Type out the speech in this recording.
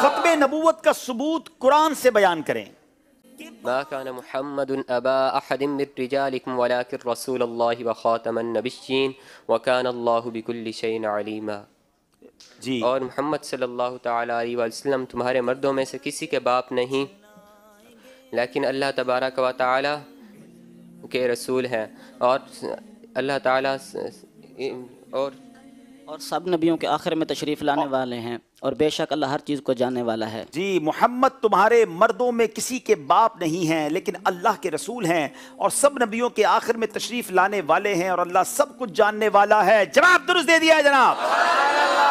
ختم نبوت کا ثبوت قرآن سے بیان کریں ما كان محمد أبا أحد من رجالكم ولكن رسول الله وخاتم النبيين وكان الله بكل شيء عليما جی اور محمد صلی اللہ تعالی علیہ وسلم تمہارے مردوں میں سے کسی کے باپ نہیں لیکن اللہ تبارک و تعالی کے رسول ہیں اور اللہ تعالی اور اور سب نبیوں کے آخر میں تشریف لانے والے ہیں اور بے شک اللہ ہر چیز کو جاننے والا ہے جی محمد تمہارے مردوں میں کسی کے باپ نہیں ہیں لیکن اللہ کے رسول ہیں اور سب نبیوں کے آخر میں تشریف لانے والے ہیں اور اللہ سب کچھ جاننے والا ہے جناب درست دے دیا ہے جناب